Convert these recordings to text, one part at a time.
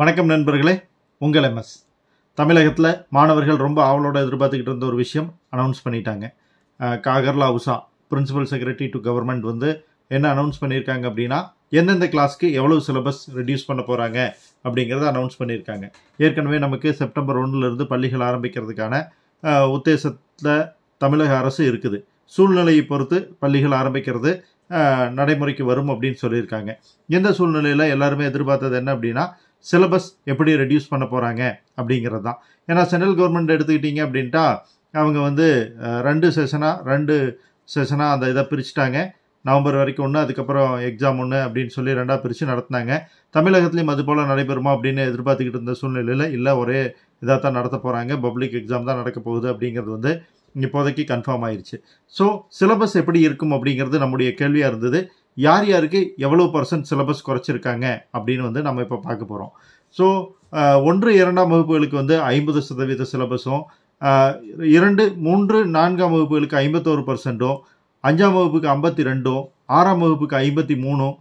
வணக்கம் நண்பர்களே உங்கள் எம்எஸ் தமிழகத்தில் மாணவர்கள் ரொம்ப ஆவலோடு எதிர்பார்த்துக்கிட்டு இருந்த ஒரு விஷயம் அனௌன்ஸ் பண்ணிட்டாங்க Kakarla Usha principal secretary to government வந்து என்ன அனௌன்ஸ் பண்ணியிருக்காங்க அப்படின்னா எந்தெந்த கிளாஸ்க்கு எவ்வளவு சிலபஸ் ரெடியூஸ் பண்ண போகிறாங்க அப்படிங்கிறத அனௌன்ஸ் பண்ணியிருக்காங்க ஏற்கனவே நமக்கு செப்டம்பர் ஒன்றுலேருந்து பள்ளிகள் ஆரம்பிக்கிறதுக்கான உத்தேசத்தில் தமிழக அரசு இருக்குது சூழ்நிலையை பொறுத்து பள்ளிகள் ஆரம்பிக்கிறது நடைமுறைக்கு வரும் அப்படின்னு சொல்லியிருக்காங்க எந்த சூழ்நிலையில் எல்லாருமே எதிர்பார்த்தது என்ன அப்படின்னா சிலபஸ் எப்படி ரெடியூஸ் பண்ண போகிறாங்க அப்படிங்கிறது தான் ஏன்னா சென்ட்ரல் கவர்மெண்ட் எடுத்துக்கிட்டிங்க அப்படின்ட்டா அவங்க வந்து ரெண்டு செஷனாக ரெண்டு செஷனாக அந்த இதை பிரிச்சுட்டாங்க நவம்பர் வரைக்கும் ஒன்று அதுக்கப்புறம் எக்ஸாம் ஒன்று அப்படின்னு சொல்லி ரெண்டாக பிரித்து நடத்தினாங்க தமிழகத்துலேயும் அது போல் நடைபெறுமா அப்படின்னு எதிர்பார்த்துக்கிட்டு இருந்த சூழ்நிலையில் இல்லை ஒரே இதாக தான் நடத்த போகிறாங்க பப்ளிக் எக்ஸாம் தான் நடக்க போகுது அப்படிங்கிறது வந்து இப்போதைக்கு கன்ஃபார்ம் ஆயிடுச்சு ஸோ சிலபஸ் எப்படி இருக்கும் அப்படிங்கிறது நம்முடைய கேள்வியாக இருந்தது யார் யாருக்கு எவ்வளோ பர்சன்ட் சிலபஸ் குறைச்சிருக்காங்க அப்படின்னு வந்து நம்ம இப்போ பார்க்க போகிறோம் ஸோ ஒன்று இரண்டாம் வகுப்புகளுக்கு வந்து ஐம்பது சதவீத சிலபஸும் இரண்டு மூன்று நான்காம் வகுப்புகளுக்கு ஐம்பத்தோரு பர்சன்ட்டும் அஞ்சாம் வகுப்புக்கு ஐம்பத்தி ரெண்டும் ஆறாம் வகுப்புக்கு ஐம்பத்தி மூணும்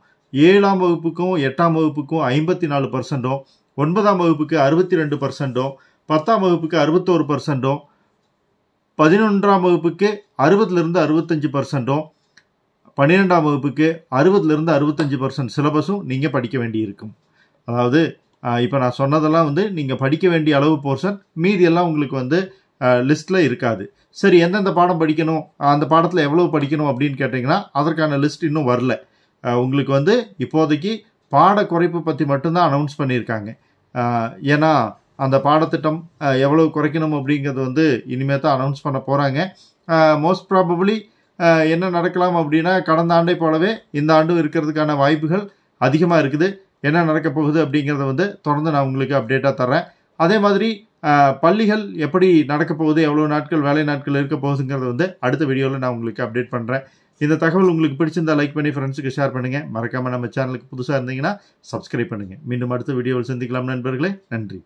ஏழாம் வகுப்புக்கும் எட்டாம் வகுப்புக்கும் ஐம்பத்தி நாலு பர்சன்ட்டும் ஒன்பதாம் வகுப்புக்கு அறுபத்தி ரெண்டு பர்சன்ட்டும் பத்தாம் வகுப்புக்கு அறுபத்தோரு பர்சன்ட்டும் பதினொன்றாம் வகுப்புக்கு அறுபதுலேருந்து அறுபத்தஞ்சு பர்சன்ட்டும் பன்னிரெண்டாம் வகுப்புக்கு அறுபதுலேருந்து அறுபத்தஞ்சு பர்சன்ட் சிலபஸும் நீங்கள் படிக்க வேண்டியிருக்கும் அதாவது இப்போ நான் சொன்னதெல்லாம் வந்து நீங்கள் படிக்க வேண்டிய அளவு போர்ஷன் மீதியெல்லாம் உங்களுக்கு வந்து லிஸ்ட்டில் இருக்காது சரி எந்தெந்த பாடம் படிக்கணும் அந்த பாடத்தில் எவ்வளோ படிக்கணும் அப்படின்னு கேட்டிங்கன்னா அதற்கான லிஸ்ட் இன்னும் வரல உங்களுக்கு வந்து இப்போதைக்கு பாட குறைப்பு பற்றி மட்டும்தான் அனௌன்ஸ் பண்ணியிருக்காங்க ஏன்னா அந்த பாடத்திட்டம் எவ்வளோ குறைக்கணும் அப்படிங்கிறது வந்து இனிமேல் தான் அனௌன்ஸ் பண்ண போகிறாங்க மோஸ்ட் ப்ராபப்ளி என்ன நடக்கலாம் அப்படின்னா கடந்த ஆண்டை போலவே இந்த ஆண்டும் இருக்கிறதுக்கான வாய்ப்புகள் அதிகமாக இருக்குது என்ன நடக்கப் போகுது அப்படிங்கிறத வந்து தொடர்ந்து நான் உங்களுக்கு அப்டேட்டாக தரேன் அதே மாதிரி பள்ளிகள் எப்படி நடக்கப் போகுது எவ்வளோ நாட்கள் வேலை நாட்கள் இருக்க போகுதுங்கிறத வந்து அடுத்த வீடியோவில் நான் உங்களுக்கு அப்டேட் பண்ணுறேன் இந்த தகவல் உங்களுக்கு பிடிச்சிருந்தால் லைக் பண்ணி ஃப்ரெண்ட்ஸுக்கு ஷேர் பண்ணுங்கள் மறக்காமல் நம்ம சேனலுக்கு புதுசாக இருந்தீங்கன்னா சப்ஸ்கிரைப் பண்ணுங்கள் மீண்டும் அடுத்த வீடியோவில் சந்திக்கலாம் நண்பர்களே நன்றி